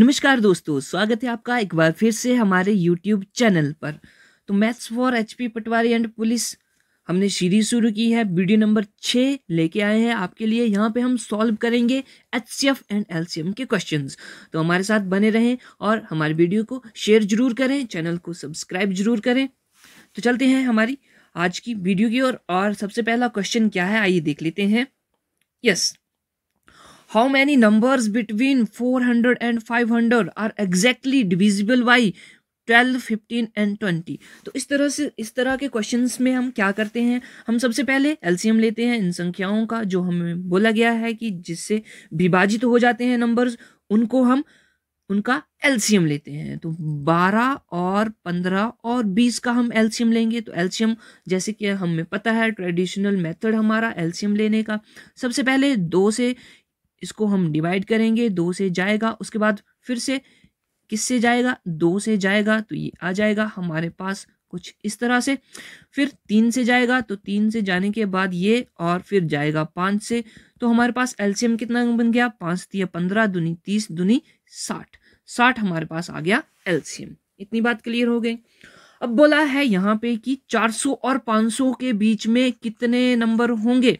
नमस्कार दोस्तों स्वागत है आपका एक बार फिर से हमारे यूट्यूब चैनल पर तो maths for HP Patwari and police हमने सीरीज शुरू की है वीडियो नंबर छः लेके आए हैं आपके लिए यहाँ पे हम सॉल्व करेंगे एच एंड एल के क्वेश्चंस तो हमारे साथ बने रहें और हमारे वीडियो को शेयर जरूर करें चैनल को सब्सक्राइब जरूर करें तो चलते हैं हमारी आज की वीडियो की ओर और, और सबसे पहला क्वेश्चन क्या है आइए देख लेते हैं yes yes, how between four hundred and five hundred are exactly divisible by twelve fifteen and twenty तो इस तरह से इस तरह के क्वेश्चन में हम क्या करते हैं हम सबसे पहले एल्सियम लेते हैं इन संख्याओं का जो हमें बोला गया है कि जिससे विभाजित तो हो जाते हैं नंबर्स उनको हम उनका एलसीएम लेते हैं तो 12 और 15 और 20 का हम एलसीएम लेंगे तो एलसीएम जैसे कि हमें पता है ट्रेडिशनल मेथड हमारा एलसीएम लेने का सबसे पहले दो से इसको हम डिवाइड करेंगे दो से जाएगा उसके बाद फिर से किससे जाएगा दो से जाएगा तो ये आ जाएगा हमारे पास कुछ इस तरह से फिर तीन से जाएगा तो तीन से जाने के बाद ये और फिर जाएगा पाँच से तो हमारे पास एलसीएम कितना बन गया पाँच तीन पंद्रह दुनी तीस दुनी साठ साठ हमारे पास आ गया एलसीएम इतनी बात क्लियर हो गई अब बोला है यहाँ पे कि 400 और 500 के बीच में कितने नंबर होंगे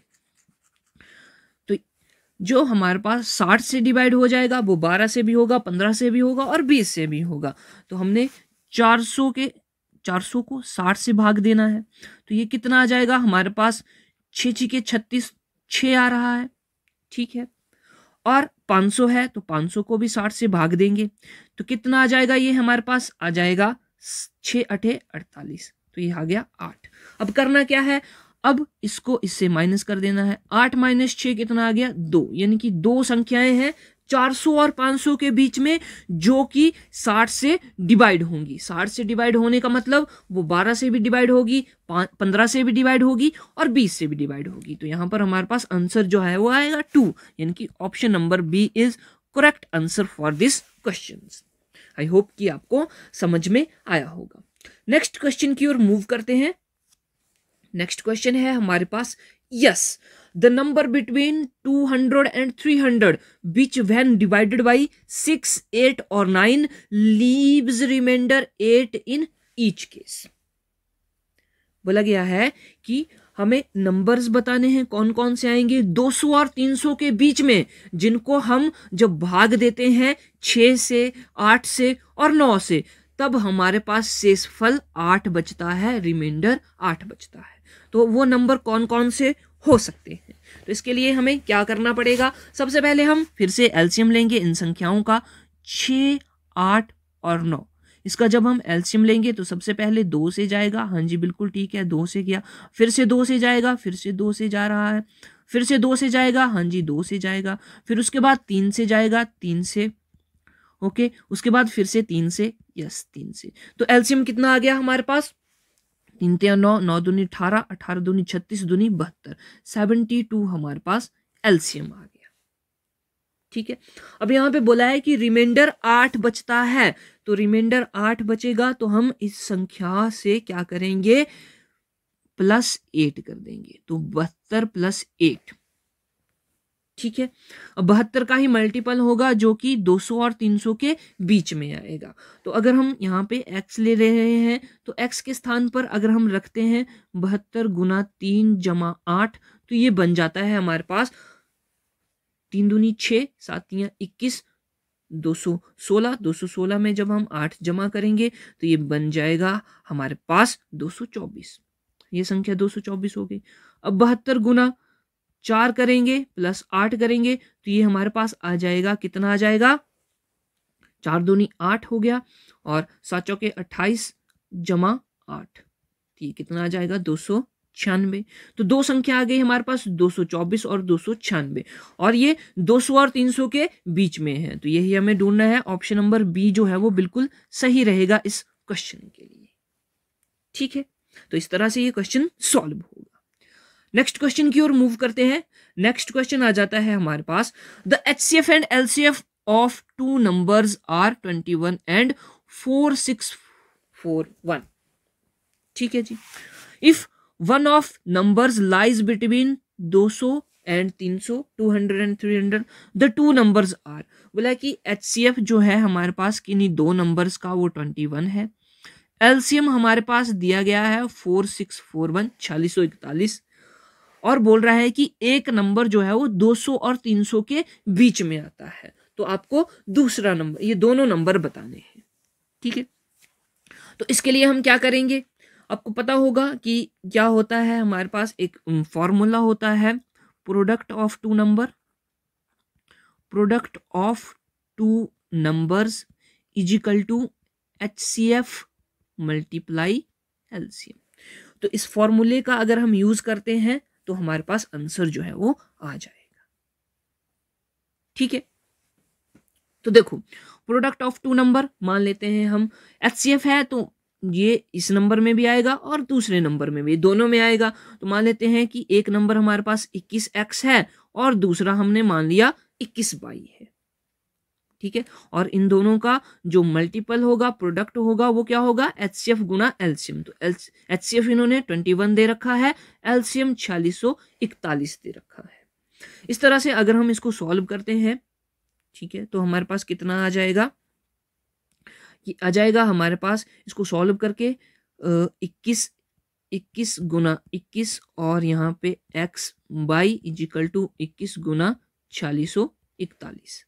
जो हमारे पास साठ से डिवाइड हो जाएगा वो बारह से भी होगा पंद्रह से भी होगा और बीस से भी होगा तो हमने चार सौ के चार सौ को साठ से भाग देना है तो ये कितना आ जाएगा हमारे पास छः छी के छत्तीस छः आ रहा है ठीक है और पाँच सौ है तो पाँच सौ को भी साठ से भाग देंगे तो कितना आ जाएगा ये हमारे पास आ जाएगा छः अठे अड़तालीस तो ये आ गया आठ अब करना क्या है अब इसको इससे माइनस कर देना है आठ माइनस छ कितना आ गया दो यानी कि दो संख्याएं हैं 400 और 500 के बीच में जो कि 60 से डिवाइड होंगी 60 से डिवाइड होने का मतलब वो 12 से भी डिवाइड होगी 15 से भी डिवाइड होगी और 20 से भी डिवाइड होगी तो यहां पर हमारे पास आंसर जो है वो आएगा टू यानी कि option number B is correct answer for this question I hope कि आपको समझ में आया होगा नेक्स्ट क्वेश्चन की ओर मूव करते हैं नेक्स्ट क्वेश्चन है हमारे पास yes the number between two hundred and three hundred which when divided by six eight और nine leaves remainder eight in each case बोला गया है कि हमें नंबर्स बताने हैं कौन कौन से आएंगे 200 और 300 के बीच में जिनको हम जब भाग देते हैं 6 से 8 से और 9 से तब हमारे पास शेषफल 8 बचता है रिमाइंडर 8 बचता है तो वो नंबर कौन कौन से हो सकते हैं तो इसके लिए हमें क्या करना पड़ेगा सबसे पहले हम फिर से एल्शियम लेंगे इन संख्याओं का छ आठ और नौ इसका जब हम एल्शियम लेंगे तो सबसे पहले दो से जाएगा हाँ जी बिल्कुल ठीक है दो से गया फिर से दो से जाएगा फिर से दो से जा रहा है फिर से दो से जाएगा हाँ जी दो से जाएगा फिर उसके बाद तीन से जाएगा तीन से ओके उसके बाद फिर से तीन से यस तीन से तो एल्शियम कितना आ गया हमारे पास तीन तेरह नौ नौ दूनी अठारह अठारह दूनी छत्तीस दूनी बहत्तर सेवेंटी टू हमारे पास एल्सियम आ गया ठीक है अब यहाँ पे बोला है कि रिमाइंडर आठ बचता है तो रिमाइंडर आठ बचेगा तो हम इस संख्या से क्या करेंगे प्लस एट कर देंगे तो बहत्तर प्लस एट ठीक है अब बहत्तर का ही मल्टीपल होगा जो कि 200 और 300 के बीच में आएगा तो अगर हम यहाँ पे x ले रहे हैं तो x के स्थान पर अगर हम रखते हैं बहत्तर गुना तीन जमा आठ तो ये बन जाता है हमारे पास तीन दूनी छः सातियाँ इक्कीस दो सौ सोलह दो सौ सोलह में जब हम आठ जमा करेंगे तो ये बन जाएगा हमारे पास दो सौ चौबीस ये संख्या दो सौ चौबीस हो गई अब बहत्तर गुना चार करेंगे प्लस आठ करेंगे तो ये हमारे पास आ जाएगा कितना आ जाएगा चार दूनी आठ हो गया और सात चौके अट्ठाईस जमा आठ तो ये कितना आ जाएगा दो सौ छियानवे तो दो संख्या आ गई हमारे पास दो सौ चौबीस और दो सौ छियानवे और ये दो सौ और तीन सौ के बीच में है तो यही हमें ढूंढना है ऑप्शन नंबर बी जो है वो बिल्कुल सही रहेगा इस क्वेश्चन के लिए ठीक है तो इस तरह से ये क्वेश्चन सॉल्व होगा नेक्स्ट क्वेश्चन की ओर मूव करते हैं नेक्स्ट क्वेश्चन आ जाता है हमारे पास the H C F and L C F of two number are twenty one and four six four one ठीक है जी if one of number lies between दो सौ एंड तीन सौ two hundred and three hundred the two number are बोला कि H C F जो है हमारे पास किन्हीं दो नंबर का वो ट्वेंटी वन है एलसीएम हमारे पास दिया गया है फोर सिक्स फोर वन छियालीस सौ इकतालीस और बोल रहा है कि एक नंबर जो है वो 200 और 300 के बीच में आता है तो आपको दूसरा नंबर ये दोनों नंबर बताने हैं ठीक है तो इसके लिए हम क्या करेंगे आपको पता होगा कि क्या होता है हमारे पास एक फॉर्मूला होता है product of two number product of two numbers equal to H C F multiply M तो इस फॉर्मूले का अगर हम यूज़ करते हैं तो हमारे पास आंसर जो है वो आ जाएगा ठीक है तो देखो प्रोडक्ट ऑफ टू नंबर मान लेते हैं हम एच है तो ये इस नंबर में भी आएगा और दूसरे नंबर में भी दोनों में आएगा तो मान लेते हैं कि एक नंबर हमारे पास 21x है और दूसरा हमने मान लिया इक्कीस बाई है ठीक है और इन दोनों का जो मल्टीपल होगा प्रोडक्ट होगा वो क्या होगा एच सी एफ गुना एल्शियम तो एच सी एफ इन्होंने ट्वेंटी वन दे रखा है एल्शियम छियालीस सौ इकतालीस दे रखा है इस तरह से अगर हम इसको सॉल्व करते हैं ठीक है तो हमारे पास कितना आ जाएगा आ जाएगा हमारे पास इसको सॉल्व करके इक्कीस इक्कीस गुना इक्कीस और यहाँ पे एक्स बाई इजिकल टू इक्कीस गुना छियालीस सौ इकतालीस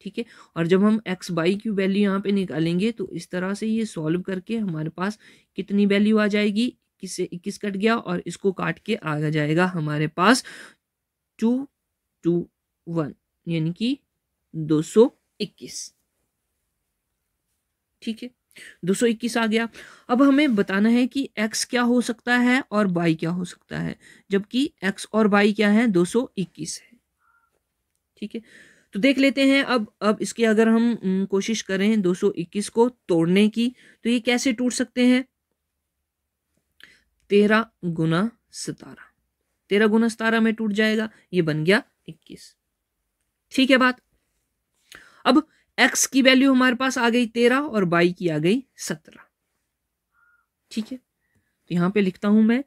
ठीक है और जब हम एक्स बाई की वैल्यू यहाँ पे निकालेंगे तो इस तरह से ये सॉल्व करके हमारे पास कितनी वैल्यू आ जाएगी इक्कीस से इक्कीस कट गया और इसको काट के आ जाएगा हमारे पास टू टू वन यानी कि दो सौ इक्कीस ठीक है दो सौ इक्कीस आ गया अब हमें बताना है कि एक्स क्या हो सकता है और बाई क्या हो सकता है जबकि एक्स और बाई क्या है दो सौ इक्कीस है ठीक है तो देख लेते हैं अब अब इसकी अगर हम कोशिश करें 221 को तोड़ने की तो ये कैसे टूट सकते हैं तेरह गुना सतारह तेरह गुना सतारह में टूट जाएगा ये बन गया इक्कीस ठीक है बात अब एक्स की वैल्यू हमारे पास आ गई तेरह और बाई की आ गई सत्रह ठीक है तो यहां पे लिखता हूं मैं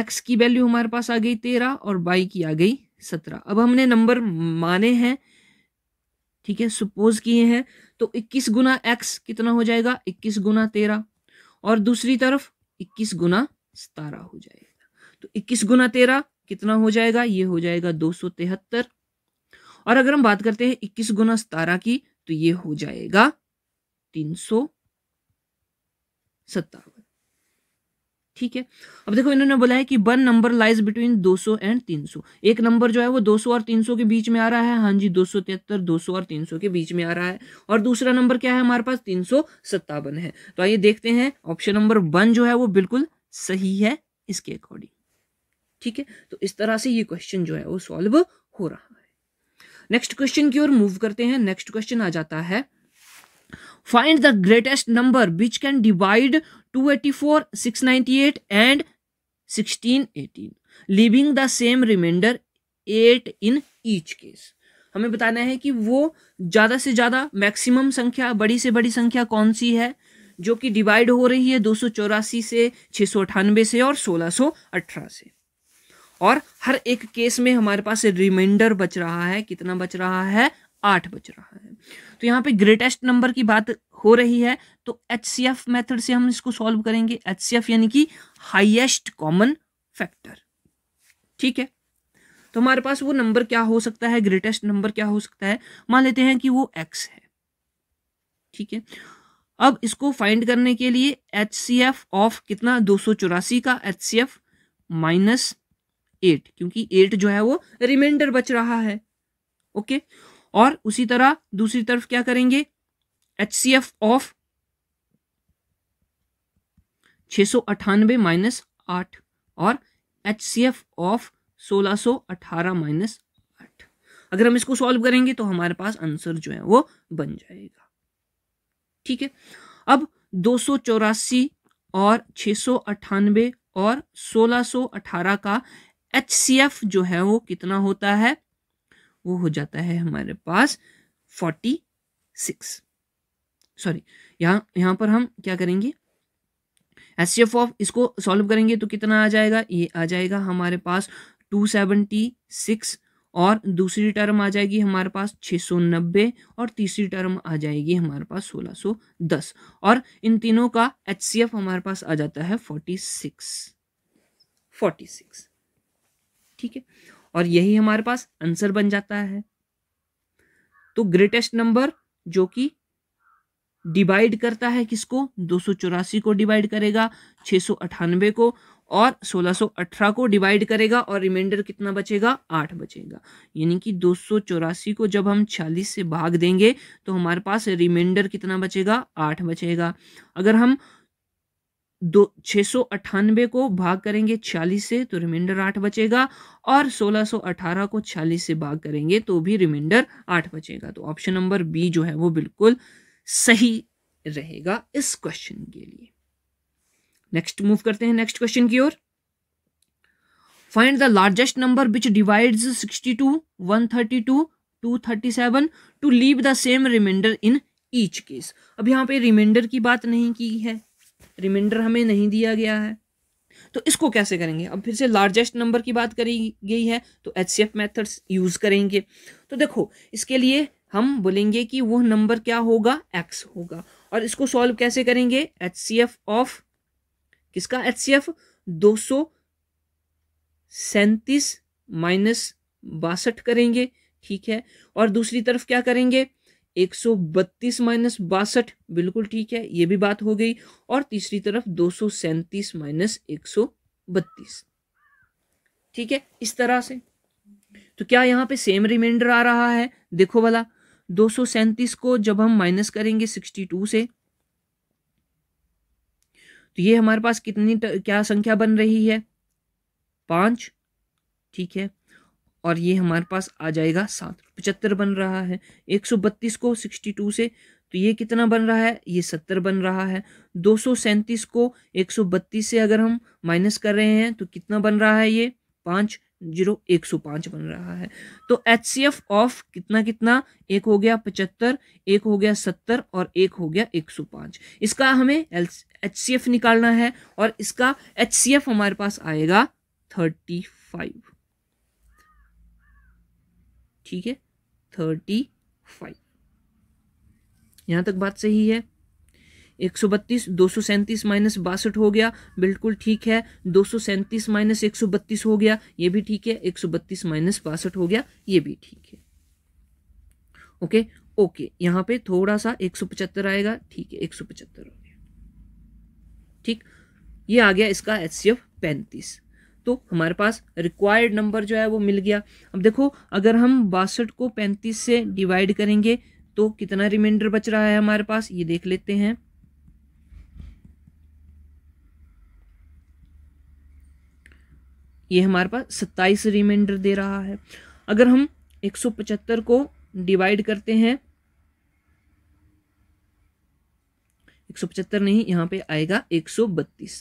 एक्स की वैल्यू हमारे पास आ गई तेरह और बाई की आ गई सत्रह अब हमने नंबर माने हैं ठीक है सुपोज किए हैं तो 21 गुना एक्स कितना हो जाएगा 21 गुना तेरह और दूसरी तरफ 21 गुना सतारह हो जाएगा तो 21 गुना तेरह कितना हो जाएगा ये हो जाएगा दो और अगर हम बात करते हैं इक्कीस गुना सतारह की तो ये हो जाएगा तीन सौ सत्तावन ठीक है अब देखो इन्होंने बोला है कि one number lies between 200 and 300 एक नंबर जो है वो 200 और 300 के बीच में आ रहा है हाँ जी दो सौ और 300 के बीच में आ रहा है और दूसरा नंबर क्या है हमारे पास तीन है तो आइए देखते हैं ऑप्शन नंबर वन जो है वो बिल्कुल सही है इसके अकॉर्डिंग ठीक है तो इस तरह से ये क्वेश्चन जो है वो सॉल्व हो रहा है नेक्स्ट क्वेश्चन की ओर मूव करते हैं नेक्स्ट क्वेश्चन आ जाता है find the greatest number which can divide 284, 698 and 1618 leaving the same remainder 8 in each case हमें बताना है कि वो ज़्यादा से ज़्यादा मैक्सिमम संख्या बड़ी से बड़ी संख्या कौन सी है जो कि डिवाइड हो रही है दो से छः से और 1618 से और हर एक केस में हमारे पास रिमाइंडर बच रहा है कितना बच रहा है आठ बच रहा है तो यहाँ पे ग्रेटेस्ट नंबर की बात हो रही है तो एच सी एफ मैथड से हम इसको सॉल्व करेंगे एच सी एफ यानी कि हाइएस्ट कॉमन फैक्टर ठीक है तो हमारे पास वो नंबर क्या हो सकता है ग्रेटेस्ट नंबर क्या हो सकता है मान लेते हैं कि वो एक्स है ठीक है अब इसको फाइंड करने के लिए एच सी एफ ऑफ कितना दो सौ चौरासी का H C F minus eight क्योंकि एट जो है वो रिमाइंडर बच रहा है ओके और उसी तरह दूसरी तरफ क्या करेंगे एच सी एफ ऑफ छे सौ अट्ठानबे माइनस आठ और एच सी एफ ऑफ सोलह सो अठारह माइनस आठ अगर हम इसको सॉल्व करेंगे तो हमारे पास आंसर जो है वो बन जाएगा ठीक है अब दो सौ चौरासी और छः सौ अट्ठानबे और सोलह सो अठारह का एच सी एफ जो है वो कितना होता है वो हो जाता है हमारे पास फोर्टी सिक्स सॉरी यहाँ यहाँ पर हम क्या करेंगे एच सी एफ ऑफ इसको सॉल्व करेंगे तो कितना आ जाएगा ये आ जाएगा हमारे पास टू सेवेंटी सिक्स और दूसरी टर्म आ जाएगी हमारे पास 690 और तीसरी टर्म आ जाएगी हमारे पास 1610 और इन तीनों का एच सी एफ हमारे पास आ जाता है 46 46 ठीक है और यही हमारे पास आंसर बन जाता है तो ग्रेटेस्ट नंबर जो कि डिवाइड करता है किसको दो को डिवाइड करेगा छः को और 1618 को डिवाइड करेगा और रिमाइंडर कितना बचेगा आठ बचेगा यानी कि दो को जब हम छियालीस से भाग देंगे तो हमारे पास रिमाइंडर कितना बचेगा आठ बचेगा अगर हम दो छः को भाग करेंगे छियालीस से तो रिमाइंडर आठ बचेगा और 1618 को छियालीस से भाग करेंगे तो भी रिमाइंडर आठ बचेगा तो ऑप्शन नंबर बी जो है वो बिल्कुल सही रहेगा इस क्वेश्चन के लिए नेक्स्ट मूव करते हैं नेक्स्ट क्वेश्चन की ओर find the largest number which divide sixty two one thirty two two thirty seven to leave the same remainder in each case अब यहां पे रिमाइंडर की बात नहीं की है रिमाइंडर हमें नहीं दिया गया है तो इसको कैसे करेंगे अब फिर से लार्जेस्ट नंबर की बात करी गई है तो H C F methods use करेंगे तो देखो इसके लिए हम बोलेंगे कि वो नंबर क्या होगा एक्स होगा और इसको सॉल्व कैसे करेंगे एच सी एफ ऑफ किसका एच सी एफ दो सौ सैंतीस माइनस बासठ करेंगे ठीक है और दूसरी तरफ क्या करेंगे एक सौ बत्तीस माइनस बासठ बिल्कुल ठीक है ये भी बात हो गई और तीसरी तरफ दो सौ सैंतीस माइनस एक सौ बत्तीस ठीक है इस तरह से तो क्या यहाँ पे सेम रिमाइंडर आ रहा है देखो भला दो को जब हम माइनस करेंगे सिक्सटी टू से तो ये हमारे पास कितनी क्या संख्या बन रही है पांच ठीक है और ये हमारे पास आ जाएगा सात पचहत्तर बन रहा है एक सौ बत्तीस को सिक्सटी टू से तो ये कितना बन रहा है ये सत्तर बन रहा है दो सौ सैंतीस को एक सौ बत्तीस से अगर हम माइनस कर रहे हैं तो कितना बन रहा है ये पांच जीरो एक सौ पाँच बन रहा है तो एच सी एफ ऑफ कितना कितना एक हो गया पचहत्तर एक हो गया सत्तर और एक हो गया एक सौ पाँच इसका हमें एच सी एफ निकालना है और इसका एच सी एफ हमारे पास आएगा थर्टी फाइव ठीक है थर्टी फाइव यहाँ तक बात सही है एक सौ बत्तीस दो सौ सैंतीस माइनस बासठ हो गया बिल्कुल ठीक है दो सौ सैंतीस माइनस एक सौ बत्तीस हो गया ये भी ठीक है एक सौ बत्तीस माइनस बासठ हो गया ये भी ठीक है ओके ओके यहाँ पे थोड़ा सा एक सौ पचहत्तर आएगा ठीक है एक सौ पचहत्तर हो गया ठीक ये आ गया इसका एच सी एफ पैंतीस तो हमारे पास रिक्वायर्ड नंबर जो है वो मिल गया अब देखो अगर हम बासठ को पैंतीस से डिवाइड करेंगे तो कितना रिमाइंडर बच रहा है हमारे पास ये देख लेते हैं ये हमारे पास सत्ताईस रिमाइंडर दे रहा है अगर हम एक सौ पचहत्तर को डिवाइड करते हैं पचहत्तर नहीं यहाँ पे आएगा एक एक सौ बत्तीस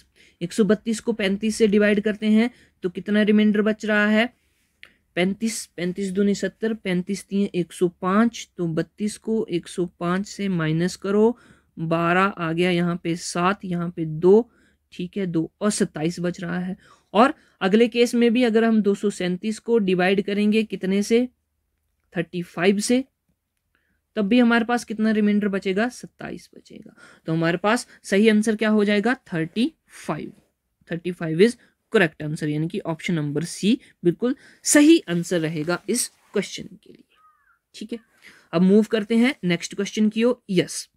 सौ बत्तीस को पैंतीस से डिवाइड करते हैं तो कितना रिमाइंडर बच रहा है पैंतीस दो दूनी सत्तर पैंतीस तीन एक सौ पाँच तो बत्तीस को एक सौ पाँच से माइनस करो बारह आ गया यहाँ पे सात यहाँ पे दो ठीक है दो और सत्ताईस बच रहा है और अगले केस में भी अगर हम दो को डिवाइड करेंगे कितने से थर्टी फाइव से तब भी हमारे पास कितना रिमाइंडर बचेगा सत्ताईस बचेगा तो हमारे पास सही आंसर क्या हो जाएगा thirty five thirty five is correct answer यानी कि ऑप्शन नंबर सी बिल्कुल सही आंसर रहेगा इस क्वेश्चन के लिए ठीक है अब मूव करते हैं नेक्स्ट क्वेश्चन की ओर yes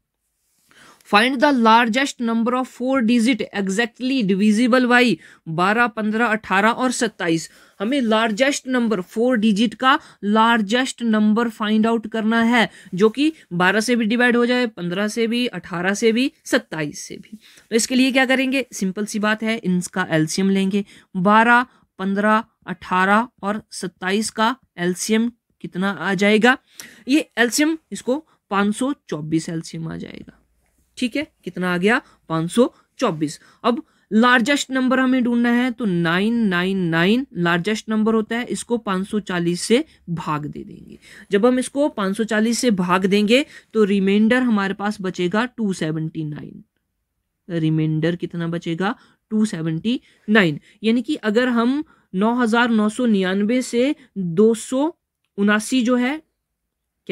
find the largest number of four digit exactly divisible by बारह पंद्रह अठारह और सत्ताईस हमें लार्जेस्ट नंबर फोर डिजिट का लार्जेस्ट नंबर फाइंड आउट करना है जो कि बारह से भी डिवाइड हो जाए पंद्रह से भी अठारह से भी सत्ताईस से भी तो इसके लिए क्या करेंगे सिंपल सी बात है इनका एल्सियम लेंगे बारह पंद्रह अठारह और सत्ताईस का एल्सियम कितना आ जाएगा ये एल्सियम इसको पाँच सौ चौबीस एल्सियम आ जाएगा ठीक है कितना आ गया 524 अब लार्जेस्ट नंबर हमें ढूंढना है तो 999 लार्जेस्ट नंबर होता है इसको 540 से भाग दे देंगे जब हम इसको 540 से भाग देंगे तो रिमाइंडर हमारे पास बचेगा 279 रिमाइंडर कितना बचेगा 279 यानी कि अगर हम 9999 से दो जो है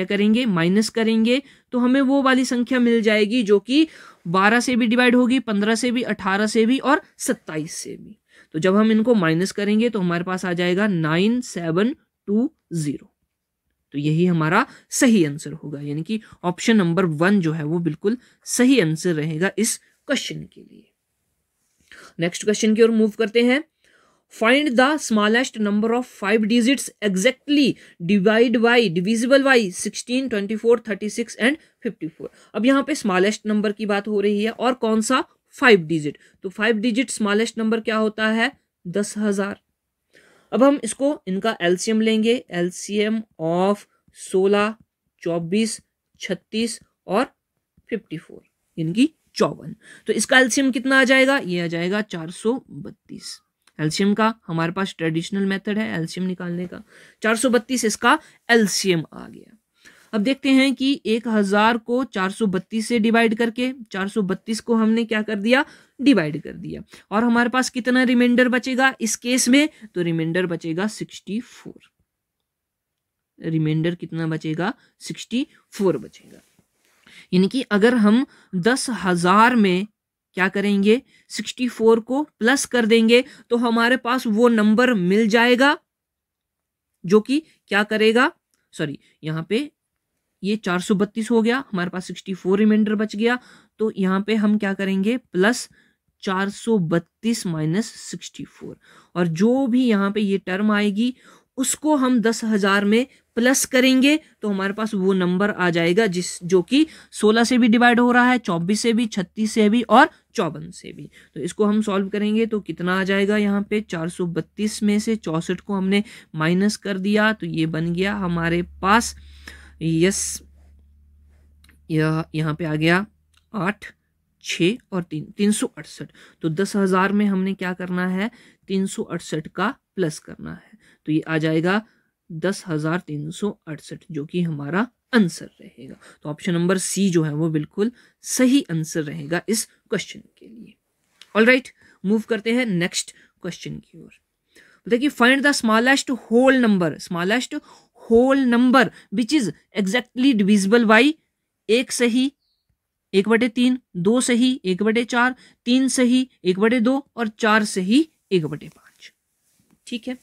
क्या करेंगे माइनस करेंगे तो हमें वो वाली संख्या मिल जाएगी जो कि 12 से भी डिवाइड होगी 15 से भी 18 से भी और 27 से भी तो जब हम इनको माइनस करेंगे तो हमारे पास आ जाएगा नाइन सेवन टू जीरो तो यही हमारा सही आंसर होगा यानी कि ऑप्शन नंबर वन जो है वो बिल्कुल सही आंसर रहेगा इस क्वेश्चन के लिए नेक्स्ट क्वेश्चन की ओर मूव करते हैं number of five digits exactly divide by divisible by sixteen twenty four thirty six and fifty four अब यहाँ पे स्मॉलेस्ट नंबर की बात हो रही है और कौन सा फाइव डिजिट तो फाइव डिजिट स्मॉलेस्ट नंबर क्या होता है दस हजार अब हम इसको इनका एलसीएम लेंगे एलसीएम ऑफ सोलह चौबीस छत्तीस और फिफ्टी फोर इनकी चौवन तो इसका एलसीएम कितना आ जाएगा ये आ जाएगा चार सौ बत्तीस एल्शियम का हमारे पास ट्रेडिशनल मेथड है एल्शियम निकालने का 432 इसका एल्शियम आ गया अब देखते हैं कि 1000 को 432 से डिवाइड करके 432 को हमने क्या कर दिया डिवाइड कर दिया और हमारे पास कितना रिमाइंडर बचेगा इस केस में तो रिमाइंडर बचेगा 64 रिमाइंडर कितना बचेगा 64 बचेगा यानी कि अगर हम दस हजार में क्या करेंगे 64 को प्लस कर देंगे तो हमारे पास वो नंबर मिल जाएगा जो कि क्या करेगा सॉरी यहाँ पे ये चार सौ बत्तीस हो गया हमारे पास सिक्सटी फोर रिमाइंडर बच गया तो यहाँ पे हम क्या करेंगे प्लस चार सौ बत्तीस माइनस सिक्सटी फोर और जो भी यहाँ पे ये टर्म आएगी उसको हम दस हज़ार में प्लस करेंगे तो हमारे पास वो नंबर आ जाएगा जिस जो कि सोलह से भी डिवाइड हो रहा है चौबीस से भी छत्तीस से भी और चौवन से भी तो इसको हम सॉल्व करेंगे तो कितना आ जाएगा यहाँ पे चार सौ बत्तीस में से चौंसठ को हमने माइनस कर दिया तो ये बन गया हमारे पास यस यह यहाँ पे आ गया आठ छ और तीन तीन सौ अड़सठ तो दस हज़ार में हमने क्या करना है तीन सौ अड़सठ का प्लस करना है तो ये आ जाएगा दस हजार तीन सौ अड़सठ जो कि हमारा आंसर रहेगा तो ऑप्शन नंबर सी जो है वो बिल्कुल सही आंसर रहेगा इस क्वेश्चन के लिए ऑल राइट मूव करते हैं नेक्स्ट क्वेश्चन की ओर बोलते कि find the smallest whole number smallest whole number which is exactly divisible by एक सही एक बटे तीन दो सही एक बटे चार तीन सही एक बटे दो और चार सही एक बटे पांच ठीक है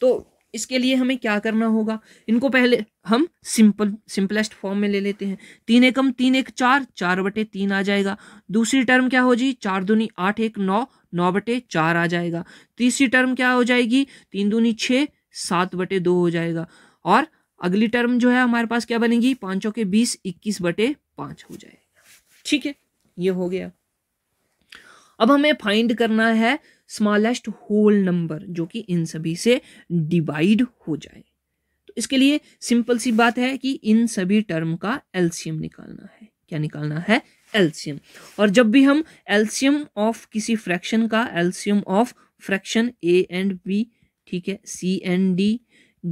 तो इसके लिए हमें क्या करना होगा इनको पहले हम सिंपल सिंपलेस्ट फॉर्म में ले लेते हैं तीन एकम तीन एक चार चार बटे तीन आ जाएगा दूसरी टर्म क्या हो जी चार दूनी आठ एक नौ नौ बटे चार आ जाएगा तीसरी टर्म क्या हो जाएगी तीन दूनी छः सात बटे दो हो जाएगा और अगली टर्म जो है हमारे पास क्या बनेगी पाँचों के बीस इक्कीस बटे पाँच हो जाएगा ठीक है ये हो गया अब हमें फाइंड करना है स्मॉलेस्ट होल नंबर जो कि इन सभी से डिवाइड हो जाए तो इसके लिए सिंपल सी बात है कि इन सभी टर्म का एल्सियम निकालना है क्या निकालना है एल्सियम और जब भी हम एल्सियम ऑफ किसी फ्रैक्शन का LCM of fraction A and B ठीक है C and D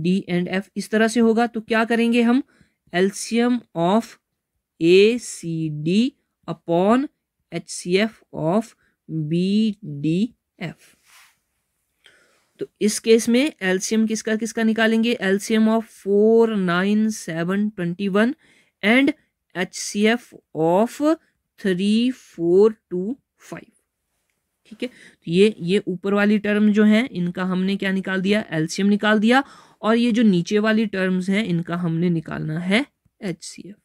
D and F इस तरह से होगा तो क्या करेंगे हम LCM of A C D upon H C F of B D F तो इस केस में एल्सियम किसका किसका निकालेंगे LCM of four nine seven twenty one and H C F of three four two five ठीक है तो ये ये ऊपर वाली टर्म जो है इनका हमने क्या निकाल दिया एल्सियम निकाल दिया और ये जो नीचे वाली टर्म्स हैं इनका हमने निकालना है एच सी एफ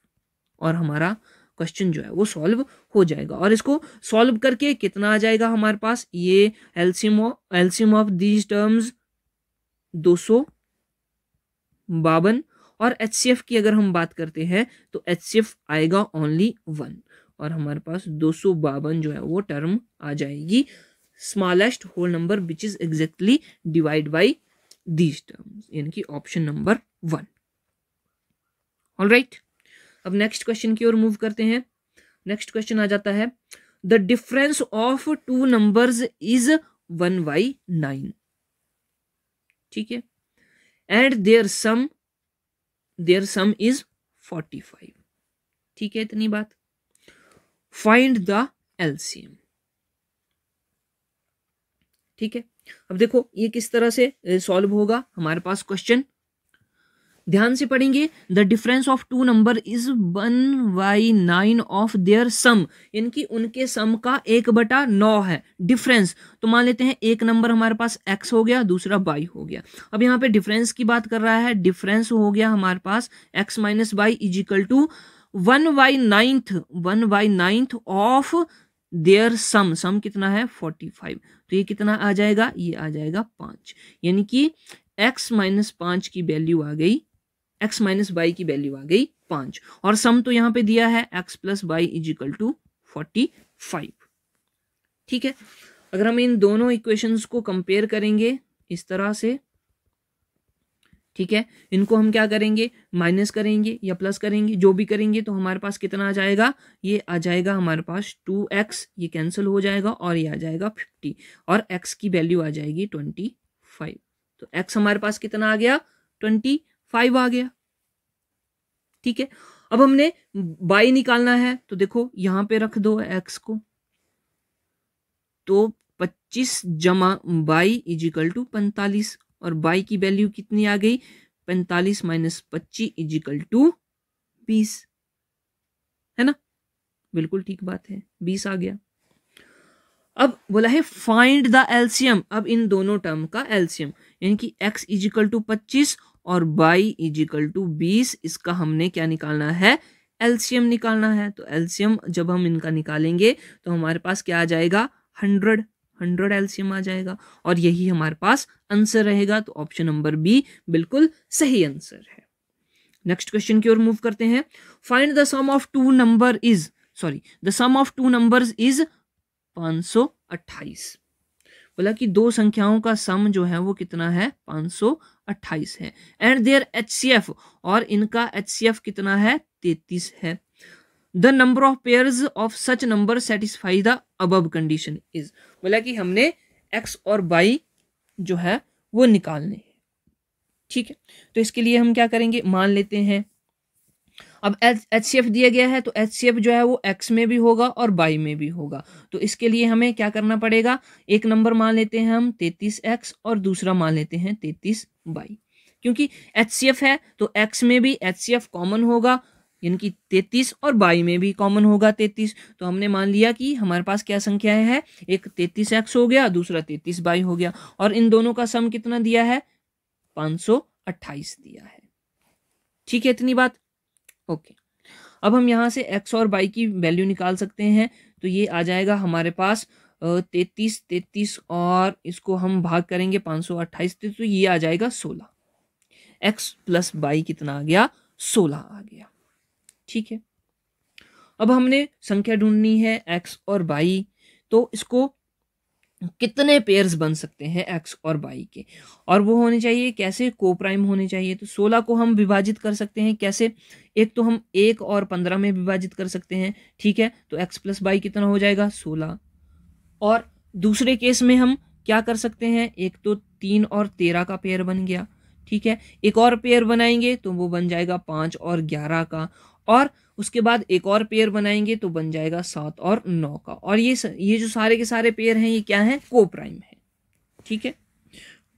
और हमारा क्वेश्चन जो है वो सॉल्व हो जाएगा और इसको सॉल्व करके कितना आ जाएगा हमारे पास ये LCM LCM of these terms दो सौ बावन और एच की अगर हम बात करते हैं तो एच आएगा ओनली वन और हमारे पास दो बावन जो है वो टर्म आ जाएगी smallest whole number which is exactly divide by these terms यानी कि option number one all right right. अब नेक्स्ट क्वेश्चन की ओर मूव करते हैं नेक्स्ट क्वेश्चन आ जाता है the difference of two number is one by nine ठीक है and their sum their sum is forty five ठीक है इतनी बात फाइंड द एलसीएम ठीक है अब देखो ये किस तरह से सॉल्व होगा हमारे पास क्वेश्चन ध्यान से पढ़ेंगे the difference of two number is one by nine of their sum यानी कि उनके सम का एक बटा नौ है डिफरेंस तो मान लेते हैं एक नंबर हमारे पास एक्स हो गया दूसरा बाई हो गया अब यहाँ पे डिफरेंस की बात कर रहा है डिफरेंस हो गया हमारे पास X minus by is equal to one by ninth one by ninth of their sum sum कितना है फोर्टी फाइव तो ये कितना आ जाएगा ये आ जाएगा पांच यानी कि एक्स माइनस पांच की वैल्यू आ गई एक्स माइनस वाई की वैल्यू आ गई पांच और सम तो यहां पे दिया है X plus Y is equal to forty five ठीक है अगर हम इन दोनों इक्वेशंस को कंपेयर करेंगे इस तरह से ठीक है इनको हम क्या करेंगे माइनस करेंगे या प्लस करेंगे जो भी करेंगे तो हमारे पास कितना आ जाएगा ये आ जाएगा हमारे पास टू एक्स ये कैंसिल हो जाएगा और ये आ जाएगा फिफ्टी और एक्स की वैल्यू आ जाएगी ट्वेंटी फाइव तो एक्स हमारे पास कितना आ गया ट्वेंटी फाइव आ गया ठीक है अब हमने बाई निकालना है तो देखो यहां पे रख दो एक्स को तो पच्चीस जमा बाई इजिकल टू पैंतालीस और बाई की वैल्यू कितनी आ गई पैंतालीस माइनस पच्चीस इजिकल टू बीस है ना बिल्कुल ठीक बात है बीस आ गया अब बोला है फाइंड द एल्सियम अब इन दोनों टर्म का एल्सियम यानी कि एक्स इजिकल टू पच्चीस और बाई इजिकल टू बीस इसका हमने क्या निकालना है एल्शियम निकालना है तो एल्शियम जब हम इनका निकालेंगे तो हमारे पास क्या आ जाएगा हंड्रेड हंड्रेड एल्शियम आ जाएगा और यही हमारे पास आंसर रहेगा तो ऑप्शन नंबर बी बिल्कुल सही आंसर है नेक्स्ट क्वेश्चन की ओर मूव करते हैं find the sum of two number is sorry the sum of two number is पांच सौ अट्ठाईस बोला कि दो संख्याओं का सम जो है वो कितना है पांच सौ 28 है एंड देयर एच और इनका एच कितना है 33 है the number of pair of such number satisfy the अब कंडीशन इज बोला कि हमने एक्स और बाई जो है वो निकालने ठीक है तो इसके लिए हम क्या करेंगे मान लेते हैं अब एच सी एफ दिया गया है तो एच सी एफ जो है वो एक्स में भी होगा और बाई में भी होगा तो इसके लिए हमें क्या करना पड़ेगा एक नंबर मान लेते हैं हम तैतीस एक्स और दूसरा मान लेते हैं तैतीस बाई क्योंकि एच सी एफ है तो एक्स में भी एच सी एफ कॉमन होगा यानी कि तैतीस और बाई में भी कॉमन होगा तैतीस तो हमने मान लिया कि हमारे पास क्या संख्याएं हैं एक तैतीस एक्स हो गया दूसरा तैतीस बाई हो गया और इन दोनों का सम कितना दिया है पाँच सौ अट्ठाईस दिया है ठीक है इतनी बात ओके अब हम यहाँ से एक्स और वाई की वैल्यू निकाल सकते हैं तो ये आ जाएगा हमारे पास तैतीस तैतीस और इसको हम भाग करेंगे पाँच सौ अट्ठाईस तो ये आ जाएगा सोलह एक्स प्लस वाई कितना आ गया सोलह आ गया ठीक है अब हमने संख्या ढूंढनी है एक्स और वाई तो इसको कितने पेयर्स बन सकते हैं एक्स और वाई के और वो होने चाहिए कैसे को प्राइम होने चाहिए तो सोलह को हम विभाजित कर सकते हैं कैसे एक तो हम एक और पंद्रह में विभाजित कर सकते हैं ठीक है तो एक्स प्लस वाई कितना हो जाएगा सोलह और दूसरे केस में हम क्या कर सकते हैं एक तो तीन और तेरह का पेयर बन गया ठीक है एक और पेयर बनाएंगे तो वो बन जाएगा पाँच और ग्यारह का और उसके बाद एक और पेयर बनाएंगे तो बन जाएगा सात और नौ का और ये ये जो सारे के सारे पेयर हैं ये क्या है को प्राइम है ठीक है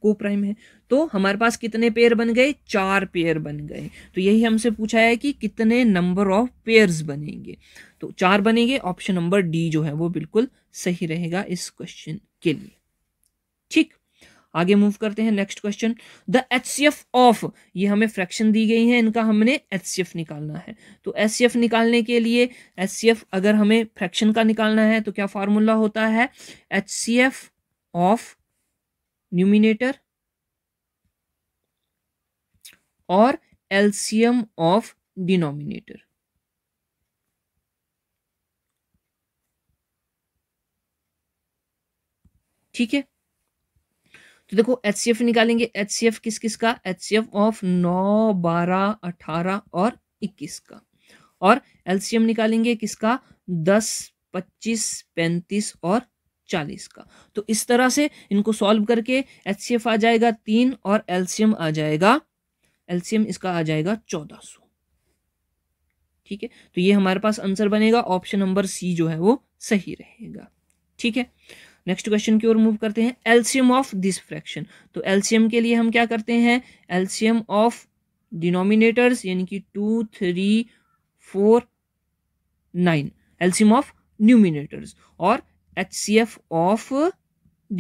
को प्राइम है तो हमारे पास कितने पेयर बन गए चार पेयर बन गए तो यही हमसे पूछा है कि कितने नंबर ऑफ पेयर बनेंगे तो चार बनेंगे ऑप्शन नंबर डी जो है वो बिल्कुल सही रहेगा इस क्वेश्चन के लिए ठीक आगे मूव करते हैं next question the H of ये हमें फ्रैक्शन दी गई है इनका हमने एच सी एफ निकालना है तो एच सी एफ निकालने के लिए एच सी एफ अगर हमें फ्रैक्शन का निकालना है तो क्या फार्मूला होता है H C F of numerator और एम ऑफ डिनोमिनेटर ठीक है तो देखो एच निकालेंगे एच किस किस का एच ऑफ नौ बारह अठारह और इक्कीस का और एलसीएम निकालेंगे किसका दस पच्चीस पैंतीस और चालीस का तो इस तरह से इनको सॉल्व करके एच आ जाएगा तीन और एलसीएम आ जाएगा एलसीएम इसका आ जाएगा चौदह सौ ठीक है तो ये हमारे पास आंसर बनेगा ऑप्शन नंबर सी जो है वो सही रहेगा ठीक है नेक्स्ट क्वेश्चन की ओर मूव करते हैं एल्सियम ऑफ दिस फ्रैक्शन तो एल्सियम के लिए हम क्या करते हैं एल्सियम ऑफ डिनोमिनेटर्स यानी कि two three four nine LCM of numerators और H C F of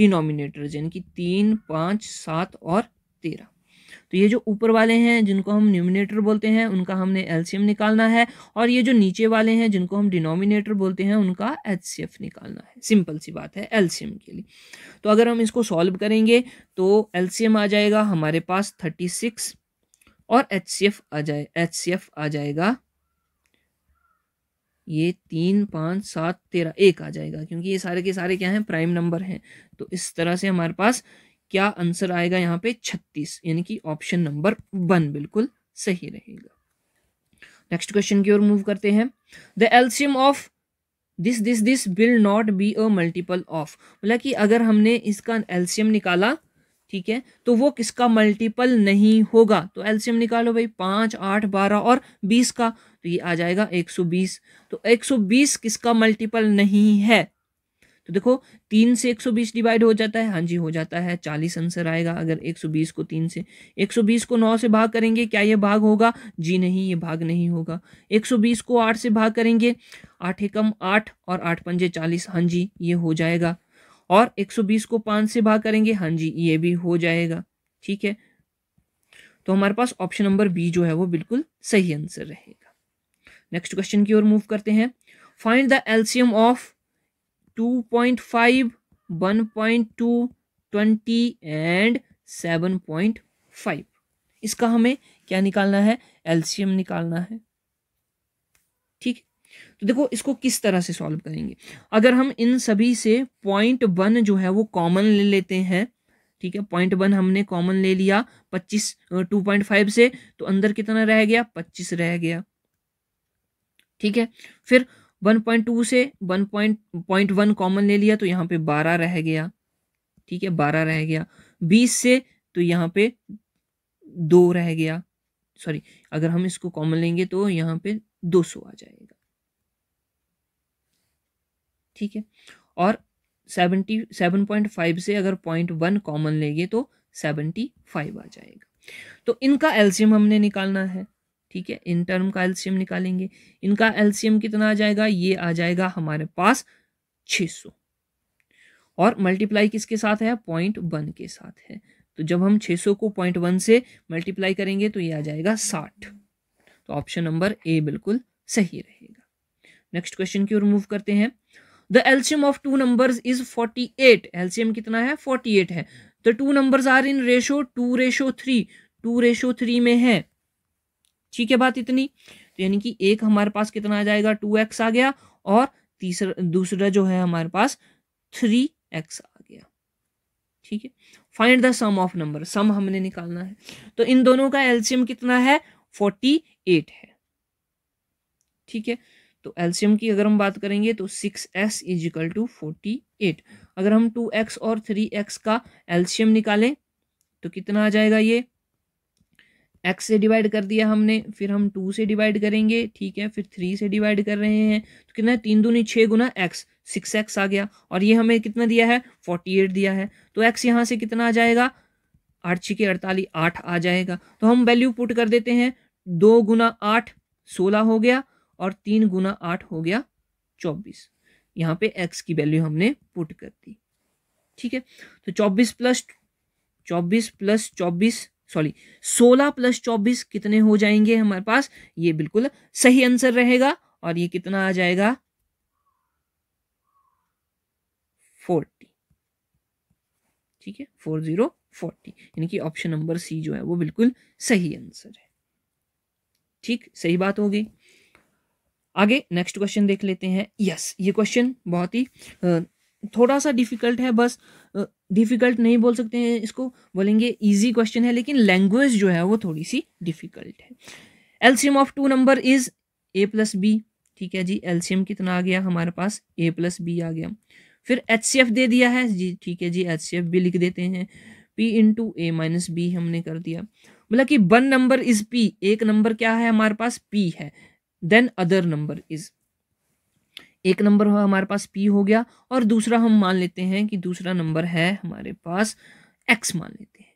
denominators यानी कि तीन पाँच सात और तेरह तो ये जो ऊपर वाले हैं जिनको हम न्यूमिनेटर बोलते हैं उनका हमने एलसीएम निकालना है और ये जो नीचे वाले हैं जिनको हम डिनोमिनेटर बोलते हैं उनका एच निकालना है सिंपल सी बात है एलसीएम के लिए तो अगर हम इसको सॉल्व करेंगे तो एलसीएम आ जाएगा हमारे पास थर्टी सिक्स और एच आ जाए एच आ जाएगा ये तीन पाँच सात तेरह एक आ जाएगा क्योंकि ये सारे के सारे क्या हैं प्राइम नंबर हैं तो इस तरह से हमारे पास क्या आंसर आएगा यहाँ पे छत्तीस यानी कि ऑप्शन नंबर वन बिल्कुल सही रहेगा नेक्स्ट क्वेश्चन की ओर मूव करते हैं the LCM of this this this will not be a multiple of मतलब कि अगर हमने इसका एल्सियम निकाला ठीक है तो वो किसका मल्टीपल नहीं होगा तो एल्सियम निकालो भाई पांच आठ बारह और बीस का तो ये आ जाएगा एक सौ बीस तो एक सौ बीस किसका मल्टीपल नहीं है तो देखो तीन से 120 डिवाइड हो जाता है हाँ जी हो जाता है 40 आंसर आएगा अगर 120 को तीन से 120 को नौ से भाग करेंगे क्या ये भाग होगा जी नहीं ये भाग नहीं होगा 120 को आठ से भाग करेंगे आठ एकम आठ और आठ पंजे चालीस हाँ जी ये हो जाएगा और 120 को पाँच से भाग करेंगे हाँ जी ये भी हो जाएगा ठीक है तो हमारे पास ऑप्शन नंबर बी जो है वो बिल्कुल सही आंसर रहेगा नेक्स्ट क्वेश्चन की ओर मूव करते हैं find the LCM of two point five one point two twenty and seven point five इसका हमें क्या निकालना है एल्शियम निकालना है ठीक तो देखो इसको किस तरह से सॉल्व करेंगे अगर हम इन सभी से पॉइंट वन जो है वो कॉमन ले लेते हैं ठीक है पॉइंट वन हमने कॉमन ले लिया पच्चीस टू पॉइंट फाइव से तो अंदर कितना रह गया पच्चीस रह गया ठीक है फिर वन पॉइंट टू से one point point one common ले लिया तो यहाँ पे बारह रह गया ठीक है बारह रह गया बीस से तो यहाँ पे दो रह गया सॉरी अगर हम इसको कॉमन लेंगे तो यहाँ पे दो सौ आ जाएगा ठीक है और सेवेंटी सेवन पॉइंट फाइव से अगर पॉइंट वन कॉमन लेंगे तो सेवेंटी फाइव आ जाएगा तो इनका एल्शियम हमने निकालना है ठीक है इन टर्म का एल्सियम निकालेंगे इनका एल्सियम कितना आ जाएगा ये आ जाएगा हमारे पास 600 और मल्टीप्लाई किसके साथ है पॉइंट वन के साथ है तो जब हम 600 को पॉइंट वन से मल्टीप्लाई करेंगे तो ये आ जाएगा 60 तो ऑप्शन नंबर ए बिल्कुल सही रहेगा नेक्स्ट क्वेश्चन की ओर मूव करते हैं the LCM of two number is eight LCM कितना है एट है the two number are in ratio two ratio three two ratio three में है ठीक है बात इतनी तो यानी कि एक हमारे पास कितना आ जाएगा टू एक्स आ गया और तीसरा दूसरा जो है हमारे पास थ्री एक्स आ गया ठीक है find the sum of number sum हमने निकालना है तो इन दोनों का एल्सियम कितना है फोर्टी एट है ठीक है तो एल्सियम की अगर हम बात करेंगे तो six X is equal to forty eight अगर हम टू एक्स और थ्री एक्स का एल्शियम निकालें तो कितना आ जाएगा ये एक्स से डिवाइड कर दिया हमने फिर हम टू से डिवाइड करेंगे ठीक है फिर थ्री से डिवाइड कर रहे हैं तो कितना है तीन दूनी छः गुना एक्स सिक्स एक्स आ गया और ये हमें कितना दिया है फोर्टी एट दिया है तो एक्स यहाँ से कितना आ जाएगा आठ छिके अड़तालीस आठ आ जाएगा तो हम वैल्यू पुट कर देते हैं दो गुना आठ सोलह हो गया और तीन गुना आठ हो गया चौबीस यहाँ पे एक्स की वैल्यू हमने पुट कर दी ठीक है तो चौबीस प्लस चौबीस प्लस चौबीस सॉरी सोलह प्लस चौबीस कितने हो जाएंगे हमारे पास ये बिल्कुल सही आंसर रहेगा और ये कितना आ जाएगा फोर्टी ठीक है फोर जीरो फोर्टी यानी कि ऑप्शन नंबर सी जो है वो बिल्कुल सही आंसर है ठीक सही बात होगी आगे नेक्स्ट क्वेश्चन देख लेते हैं यस ये क्वेश्चन बहुत ही थोड़ा सा डिफिकल्ट है बस डिफ़िकल्ट नहीं बोल सकते हैं इसको बोलेंगे ईजी क्वेश्चन है लेकिन लैंग्वेज जो है वो थोड़ी सी डिफ़िकल्ट है LCM of two number is A plus B ठीक है जी एल्शियम कितना आ गया हमारे पास ए प्लस बी आ गया फिर एच सी एफ दे दिया है जी ठीक है जी एच सी एफ भी लिख देते हैं P into A minus B हमने कर दिया मतलब कि वन नंबर इज़ पी एक नंबर क्या है हमारे पास पी है देन अदर नंबर इज़ एक नंबर हमारे पास पी हो गया और दूसरा हम मान लेते हैं कि दूसरा नंबर है हमारे पास एक्स मान लेते हैं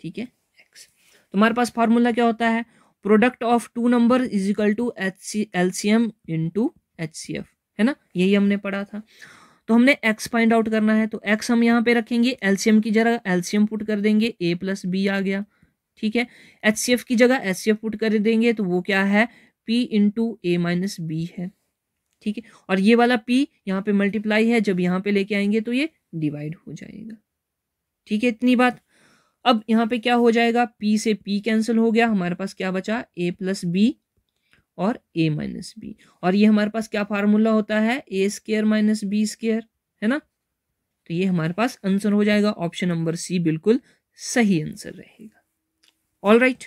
ठीक है एक्स तो हमारे पास फार्मूला क्या होता है product of two number is equal to H C L C M into H C F है ना यही हमने पढ़ा था तो हमने x फाइंड आउट करना है तो x हम यहाँ पे रखेंगे एलसीएम की जगह एलसीएम पुट कर देंगे a प्लस बी आ गया ठीक है एच की जगह एच पुट कर देंगे तो वो क्या है p into A minus B है ठीक है और ये वाला पी यहाँ पे मल्टीप्लाई है जब यहाँ पे लेके आएंगे तो ये डिवाइड हो जाएगा ठीक है इतनी बात अब यहाँ पे क्या हो जाएगा पी से पी कैंसिल हो गया हमारे पास क्या बचा ए प्लस बी और ए माइनस बी और ये हमारे पास क्या फार्मूला होता है A square minus B square है ना तो ये हमारे पास आंसर हो जाएगा ऑप्शन नंबर सी बिल्कुल सही आंसर रहेगा ऑल राइट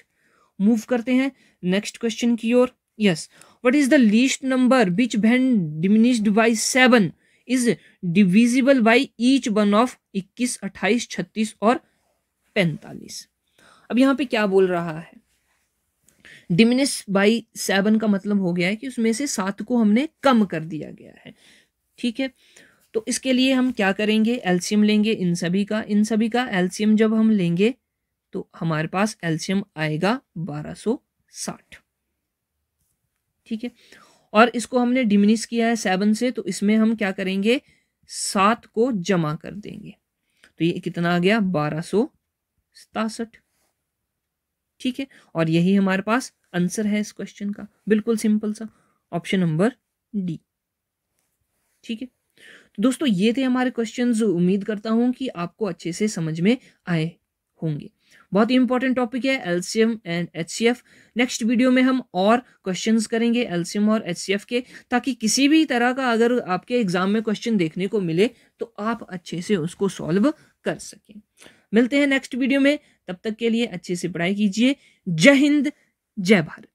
मूव करते हैं नेक्स्ट क्वेश्चन की ओर yes yes. What is the least number which when diminished by seven is divisible by each one of इक्कीस अट्ठाईस छत्तीस और पैंतालीस अब यहाँ पे क्या बोल रहा है डिमिनिश बाई सेवन का मतलब हो गया है कि उसमें से सात को हमने कम कर दिया गया है ठीक है तो इसके लिए हम क्या करेंगे एल्शियम लेंगे इन सभी का इन सभी का एल्शियम जब हम लेंगे तो हमारे पास एल्शियम आएगा बारह सौ साठ ठीक है और इसको हमने डिमिनिश किया है सेवन से तो इसमें हम क्या करेंगे सात को जमा कर देंगे तो ये कितना आ गया बारह सो सतासठ ठीक है और यही हमारे पास आंसर है इस क्वेश्चन का बिल्कुल सिंपल सा ऑप्शन नंबर डी ठीक है तो दोस्तों ये थे हमारे क्वेश्चंस उम्मीद करता हूं कि आपको अच्छे से समझ में आए होंगे बहुत ही इंपॉर्टेंट टॉपिक है LCM and HCF next video में हम और क्वेश्चंस करेंगे एलसीएम और एचसीएफ के ताकि किसी भी तरह का अगर आपके एग्जाम में क्वेश्चन देखने को मिले तो आप अच्छे से उसको सॉल्व कर सकें मिलते हैं नेक्स्ट वीडियो में तब तक के लिए अच्छे से पढ़ाई कीजिए जय हिंद जय भारत